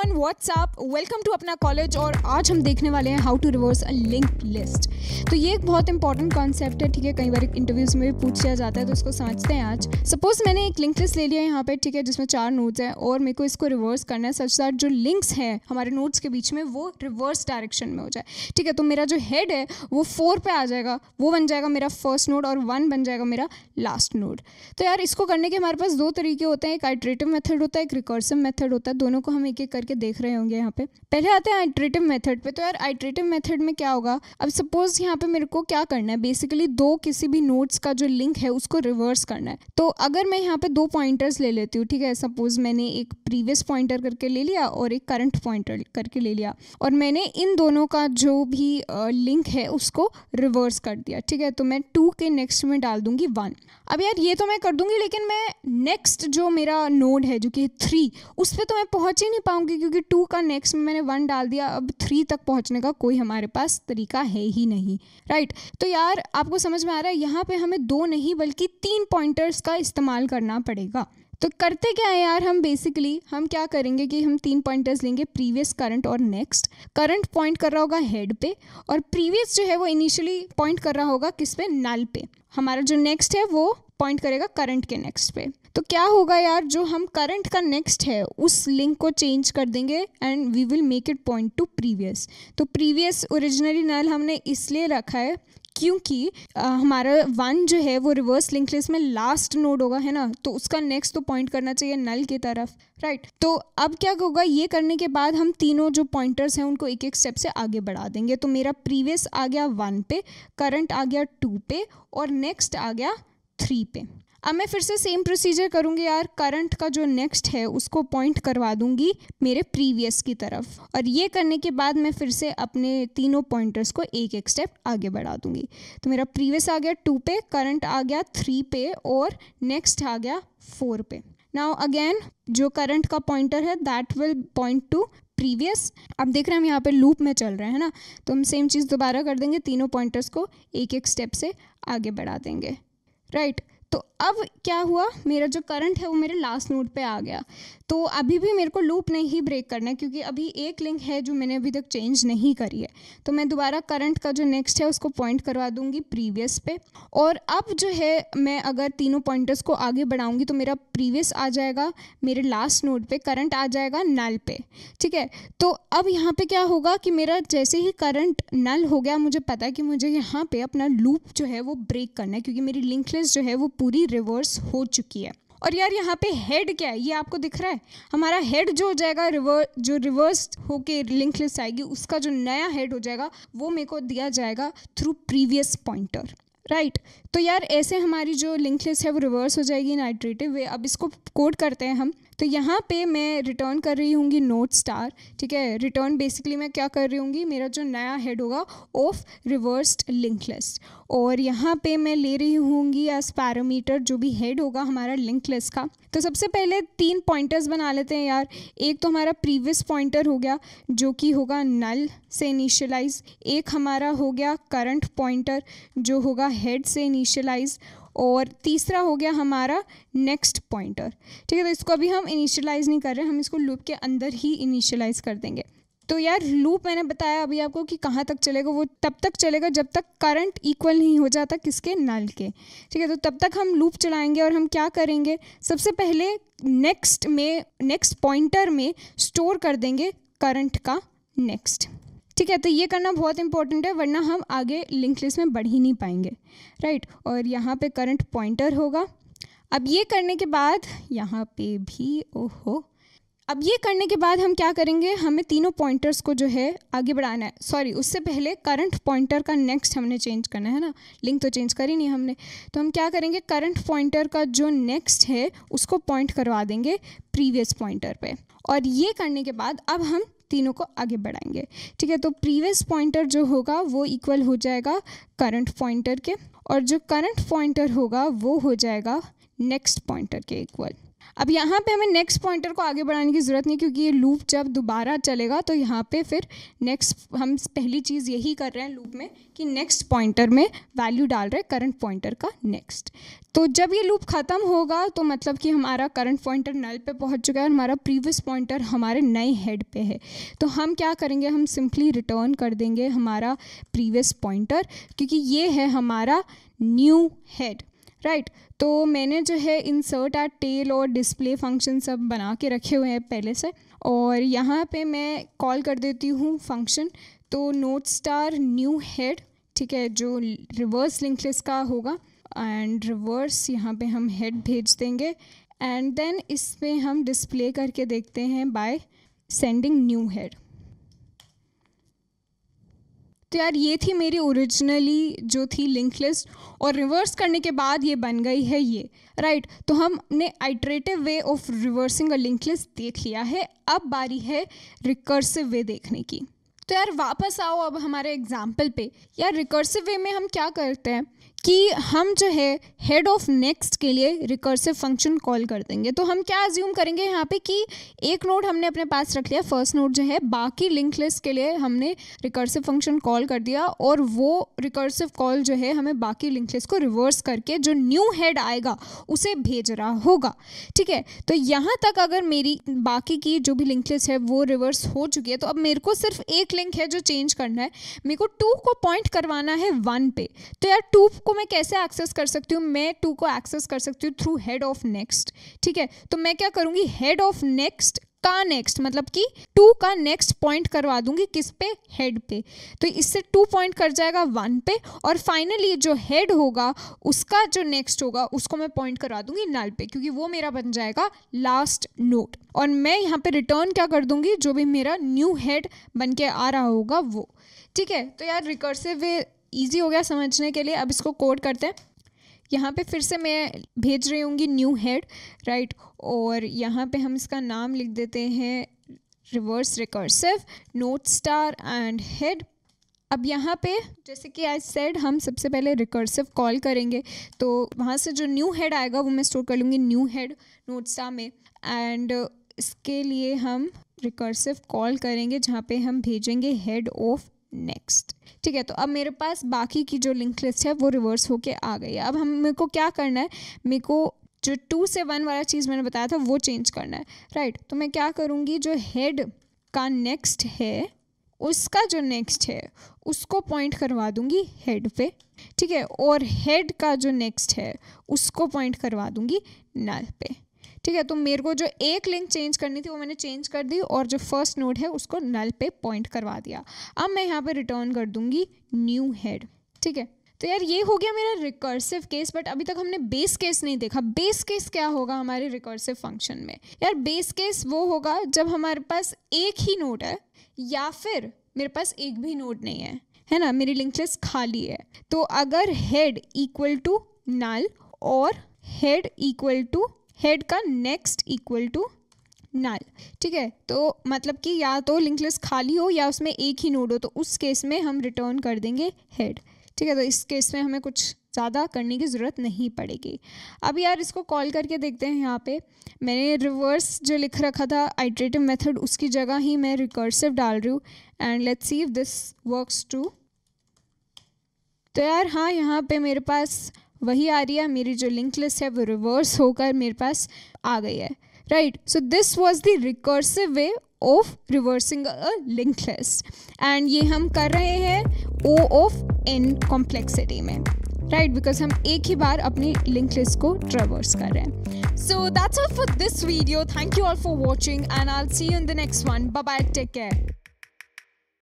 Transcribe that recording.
What's what's up welcome to अपना college और आज हम देखने वाले हैं how to reverse a link list तो ये एक बहुत इंपॉर्टेंट कॉन्सेप्ट है ठीक है कई बार इंटरव्यूज़ में भी पूछ लिया जाता है तो इसको समझते हैं आज सपोज मैंने एक लिंक लिस्ट ले लिया है यहाँ पे ठीक है जिसमें चार नोट्स हैं और मेरे को इसको रिवर्स करना है सच दैट जो लिंक्स हैं हमारे नोट्स के बीच में वो रिवर्स डायरेक्शन में हो जाए ठीक है तो मेरा जो हेड है वो फोर पे आ जाएगा वो बन जाएगा मेरा फर्स्ट नोट और वन बन जाएगा मेरा लास्ट नोट तो यार इसको करने के हमारे पास दो तरीके होते हैं एक आइट्रेटिव मेथड होता है एक रिकर्सिव मेथड होता है दोनों को हम एक एक करके करके देख रहे होंगे यहाँ पे पहले आते हैं आइट्रेटिव मेथड पे तो यार आइट्रेटिव मेथड में क्या होगा अब सपोज यहाँ पे मेरे को क्या करना है बेसिकली दो किसी भी नोट्स का जो लिंक है उसको रिवर्स करना है तो अगर मैं यहाँ पे दो पॉइंटर्स ले लेती हूँ ठीक है सपोज मैंने एक प्रीवियस पॉइंटर करके ले लिया और एक करंट पॉइंटर करके ले लिया और मैंने इन दोनों का जो भी लिंक है उसको रिवर्स कर दिया ठीक है तो मैं टू के नेक्स्ट में डाल दूंगी वन अब यार ये तो मैं कर दूंगी लेकिन मैं नेक्स्ट जो मेरा नोड है जो कि थ्री उस पर तो मैं पहुंच ही नहीं पाऊंगी क्योंकि टू का नेक्स्ट में मैंने वन डाल दिया अब थ्री तक पहुंचने का कोई हमारे पास तरीका है ही नहीं राइट तो यार आपको समझ में आ रहा है यहाँ पे हमें दो नहीं बल्कि तीन पॉइंटर्स का इस्तेमाल करना पड़ेगा तो करते क्या है यार हम बेसिकली हम क्या करेंगे कि हम तीन पॉइंटर्स लेंगे प्रीवियस करंट और नेक्स्ट करंट पॉइंट कर रहा होगा हेड पे और प्रीवियस जो है वो इनिशियली पॉइंट कर रहा होगा किस पे नल पे हमारा जो नेक्स्ट है वो पॉइंट करेगा करंट के नेक्स्ट पे तो क्या होगा यार जो हम करंट का नेक्स्ट है उस लिंक को चेंज कर देंगे and we will make it point to previous तो प्रीवियस ओरिजिनली नल हमने इसलिए रखा है क्योंकि हमारा वन जो है वो रिवर्स लिंक लिस्ट में लास्ट नोड होगा है ना तो उसका नेक्स्ट तो पॉइंट करना चाहिए नल की तरफ राइट right. तो अब क्या होगा ये करने के बाद हम तीनों जो पॉइंटर्स हैं उनको एक एक स्टेप से आगे बढ़ा देंगे तो मेरा प्रीवियस आ गया वन पे करंट आ गया टू पे और नेक्स्ट आ गया थ्री पे अब मैं फिर से सेम प्रोसीजर करूँगी यार करंट का जो नेक्स्ट है उसको पॉइंट करवा दूँगी मेरे प्रीवियस की तरफ और ये करने के बाद मैं फिर से अपने तीनों पॉइंटर्स को एक एक स्टेप आगे बढ़ा दूँगी तो मेरा प्रीवियस आ गया टू पे करंट आ गया थ्री पे और नेक्स्ट आ गया फोर पे नाउ अगेन जो करंट का पॉइंटर है that will point to previous आप देख रहे हैं हम यहाँ पे लूप में चल रहे हैं ना तो हम सेम चीज़ दोबारा कर देंगे तीनों पॉइंटर्स को एक एक स्टेप से आगे बढ़ा देंगे राइट right. तो अब क्या हुआ मेरा जो करंट है वो मेरे लास्ट नोड पे आ गया तो अभी भी मेरे को लूप नहीं ब्रेक करना है क्योंकि अभी एक लिंक है जो मैंने अभी तक चेंज नहीं करी है तो मैं दोबारा करंट का जो नेक्स्ट है उसको पॉइंट करवा दूंगी प्रीवियस पे और अब जो है मैं अगर तीनों पॉइंटर्स को आगे बढ़ाऊंगी तो मेरा प्रीवियस आ जाएगा मेरे लास्ट नोड पर करंट आ जाएगा नल पे ठीक है तो अब यहाँ पर क्या होगा कि मेरा जैसे ही करंट नल हो गया मुझे पता है कि मुझे यहाँ पर अपना लूप जो है वो ब्रेक करना है क्योंकि मेरी लिंक लिस्ट जो है वो पूरी रिवर्स हो चुकी है और यार यहाँ पे हेड क्या है ये आपको दिख रहा है हमारा हेड जो हो जाएगा रिवर्स जो रिवर्स होके लिंक लिस्ट आएगी उसका जो नया हेड हो जाएगा वो मेरे को दिया जाएगा through previous pointer right right. तो यार ऐसे हमारी जो लिंक लिस्ट है वो रिवर्स हो जाएगी इन आइट्रेटिव वे अब इसको कोड करते हैं हम तो यहाँ पे मैं रिटर्न कर रही हूँगी नोट स्टार ठीक है रिटर्न बेसिकली मैं क्या कर रही हूँगी मेरा जो नया हेड होगा ऑफ रिवर्स्ड लिंक लिस्ट और यहाँ पे मैं ले रही हूँगी एज पैरामीटर जो भी हेड होगा हमारा लिंक लिस्ट का तो सबसे पहले तीन पॉइंटर्स बना लेते हैं यार एक तो हमारा प्रीवियस पॉइंटर हो गया जो कि होगा नल से इनिशियलाइज एक हमारा हो गया करंट पॉइंटर जो होगा हेड से इनिशियलाइज और तीसरा हो गया हमारा नेक्स्ट पॉइंटर ठीक है तो इसको अभी हम इनिशियलाइज़ नहीं कर रहे हम इसको लूप के अंदर ही इनिशियलाइज़ कर देंगे तो यार लूप मैंने बताया अभी आपको कि कहाँ तक चलेगा वो तब तक चलेगा जब तक करंट इक्वल नहीं हो जाता किसके नल के ठीक है तो तब तक हम लूप चलाएंगे और हम क्या करेंगे सबसे पहले नेक्स्ट में नेक्स्ट पॉइंटर में स्टोर कर देंगे करंट का नेक्स्ट ठीक है तो ये करना बहुत इंपॉर्टेंट है वरना हम आगे लिंक लिस्ट में बढ़ ही नहीं पाएंगे राइट और यहाँ पे करंट पॉइंटर होगा अब ये करने के बाद यहाँ पे भी ओहो अब ये करने के बाद हम क्या करेंगे हमें तीनों पॉइंटर्स को जो है आगे बढ़ाना है सॉरी उससे पहले करंट पॉइंटर का नेक्स्ट हमने चेंज करना है ना लिंक तो चेंज कर ही नहीं हमने तो हम क्या करेंगे करंट पॉइंटर का जो नेक्स्ट है उसको पॉइंट करवा देंगे प्रीवियस पॉइंटर पे और ये करने के बाद अब हम तीनों को आगे बढ़ाएंगे ठीक है तो प्रीवियस पॉइंटर जो होगा वो इक्वल हो जाएगा करंट पॉइंटर के और जो करंट पॉइंटर होगा वो हो जाएगा नेक्स्ट पॉइंटर के इक्वल अब यहाँ पे हमें नेक्स्ट पॉइंटर को आगे बढ़ाने की ज़रूरत नहीं क्योंकि ये लूप जब दोबारा चलेगा तो यहाँ पे फिर नेक्स्ट हम पहली चीज़ यही कर रहे हैं लूप में कि नेक्स्ट पॉइंटर में वैल्यू डाल रहे हैं करंट पॉइंटर का नेक्स्ट तो जब ये लूप ख़त्म होगा तो मतलब कि हमारा करंट पॉइंटर नल पे पहुँच चुका है और हमारा प्रीवियस पॉइंटर हमारे नए हेड पर है तो हम क्या करेंगे हम सिंपली रिटर्न कर देंगे हमारा प्रीवियस पॉइंटर क्योंकि ये है हमारा न्यू हेड राइट right. तो मैंने जो है इंसर्ट आर टेल और डिस्प्ले फंक्शन सब बना के रखे हुए हैं पहले से और यहाँ पे मैं कॉल कर देती हूँ फंक्शन तो नोट स्टार न्यू हेड ठीक है जो रिवर्स लिंक लिस्ट का होगा एंड रिवर्स यहाँ पे हम हेड भेज देंगे एंड देन इस पर हम डिस्प्ले करके देखते हैं बाय सेंडिंग न्यू हेड तो यार ये थी मेरी ओरिजिनली जो थी लिंक लिस्ट और रिवर्स करने के बाद ये बन गई है ये राइट right, तो हमने iterative way of reversing a link list देख लिया है अब बारी है रिकर्सिव वे देखने की तो यार वापस आओ अब हमारे एग्जाम्पल पे यार रिकर्सिव वे में हम क्या करते हैं कि हम जो है हेड ऑफ नेक्स्ट के लिए रिकर्सिव फंक्शन कॉल कर देंगे तो हम क्या अज्यूम करेंगे यहाँ पे कि एक नोड हमने अपने पास रख लिया फर्स्ट नोड जो है बाकी लिंक लिस्ट के लिए हमने रिकर्सिव फंक्शन कॉल कर दिया और वो रिकर्सिव कॉल जो है हमें बाकी लिंक लिस्ट को रिवर्स करके जो न्यू हेड आएगा उसे भेज रहा होगा ठीक है तो यहाँ तक अगर मेरी बाकी की जो भी लिंक लिस्ट है वो रिवर्स हो चुकी है तो अब मेरे को सिर्फ एक लिंक है जो चेंज करना है मेरे को टू को पॉइंट करवाना है वन पे तो यार टू को को मैं कैसे एक्सेस कर सकती हूँ मैं टू को एक्सेस कर सकती हूँ थ्रू हेड ऑफ नेक्स्ट ठीक है तो मैं क्या करूँगी हेड ऑफ नेक्स्ट का नेक्स्ट मतलब कि टू का नेक्स्ट पॉइंट करवा दूंगी किस पे हेड पे तो इससे टू पॉइंट कर जाएगा वन पे और फाइनली जो हेड होगा उसका जो नेक्स्ट होगा उसको मैं पॉइंट करवा दूंगी नल पे क्योंकि वो मेरा बन जाएगा लास्ट नोट और मैं यहाँ पे रिटर्न क्या कर दूंगी जो भी मेरा न्यू हेड बन के आ रहा होगा वो ठीक है तो यार रिकर्सिव वे ईजी हो गया समझने के लिए अब इसको कोड करते हैं यहाँ पे फिर से मैं भेज रही हूँगी न्यू हेड राइट और यहाँ पे हम इसका नाम लिख देते हैं reverse recursive node star and head अब यहाँ पे जैसे कि आई सेड हम सबसे पहले रिकर्सिव कॉल करेंगे तो वहाँ से जो न्यू हेड आएगा वो मैं स्टोर कर लूँगी न्यू हेड नोट स्टार में एंड इसके लिए हम रिकर्सिव कॉल करेंगे जहाँ पे हम भेजेंगे हेड ऑफ नेक्स्ट ठीक है तो अब मेरे पास बाकी की जो लिंक लिस्ट है वो रिवर्स होके आ गई है अब हम मेरे को क्या करना है मेरे को जो टू से वन वाला चीज़ मैंने बताया था वो चेंज करना है राइट right, तो मैं क्या करूँगी जो हेड का नेक्स्ट है उसका जो नेक्स्ट है उसको पॉइंट करवा दूंगी हेड पे ठीक है और हेड का जो नेक्स्ट है उसको पॉइंट करवा दूंगी नल पे ठीक है तो मेरे को जो एक लिंक चेंज करनी थी वो मैंने चेंज कर दी और जो फर्स्ट नोड है उसको नल पे पॉइंट करवा दिया अब मैं यहाँ पर रिटर्न कर दूंगी न्यू हेड ठीक है तो यार ये हो गया मेरा रिकर्सिव केस बट अभी तक हमने बेस केस नहीं देखा बेस केस क्या होगा हमारे रिकर्सिव फंक्शन में यार बेस केस वो होगा जब हमारे पास एक ही नोट है या फिर मेरे पास एक भी नोट नहीं है है ना मेरी लिंक लिस्ट खाली है तो अगर हेड इक्वल टू नल और हेड इक्वल टू हेड का नेक्स्ट इक्वल टू नल ठीक है तो मतलब कि या तो लिंक लिस्ट खाली हो या उसमें एक ही नोड हो तो उस केस में हम रिटर्न कर देंगे हेड ठीक है तो इस केस में हमें कुछ ज़्यादा करने की ज़रूरत नहीं पड़ेगी अब यार इसको कॉल करके देखते हैं यहाँ पे मैंने रिवर्स जो लिख रखा था आइट्रेटिव मेथड उसकी जगह ही मैं रिकर्सिव डाल रही हूँ and let's see if this works too तो यार हाँ यहाँ पे मेरे पास वही आ रही है मेरी जो लिंक लिस्ट है वो रिवर्स होकर मेरे पास आ गई है right so this was the recursive way of reversing a link list and ये हम कर रहे हैं ओ ऑफ एन कॉम्प्लेक्सिटी में राइट बिकॉज हम एक ही बार अपनी लिंक लिस्ट को ट्रेवर्स कर रहे हैं so that's all for this video thank you all for watching and I see you in the next one bye take care